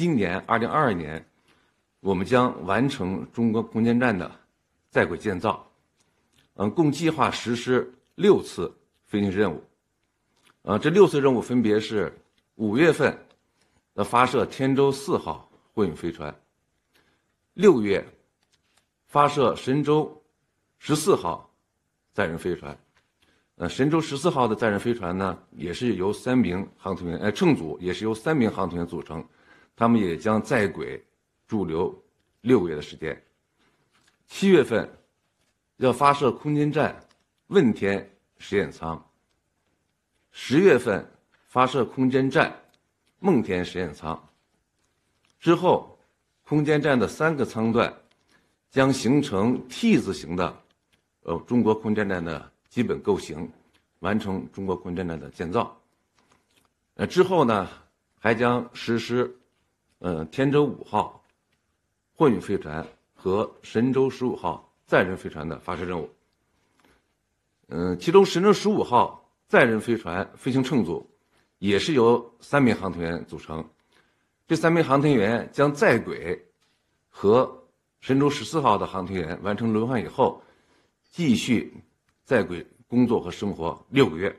今年二零二二年，我们将完成中国空间站的在轨建造。嗯，共计划实施六次飞行任务。呃，这六次任务分别是五月份的发射天舟四号货运飞船，六月发射神舟十四号载人飞船。呃，神舟十四号的载人飞船呢，也是由三名航天员，呃，乘组也是由三名航天员组成。他们也将在轨驻留六个月的时间。七月份要发射空间站问天实验舱。十月份发射空间站梦天实验舱。之后，空间站的三个舱段将形成 T 字形的，呃，中国空间站的基本构型，完成中国空间站的建造。呃，之后呢，还将实施。嗯，天舟五号货运飞船和神舟十五号载人飞船的发射任务。嗯，其中神舟十五号载人飞船飞行乘组也是由三名航天员组成，这三名航天员将在轨和神舟十四号的航天员完成轮换以后，继续在轨工作和生活六个月。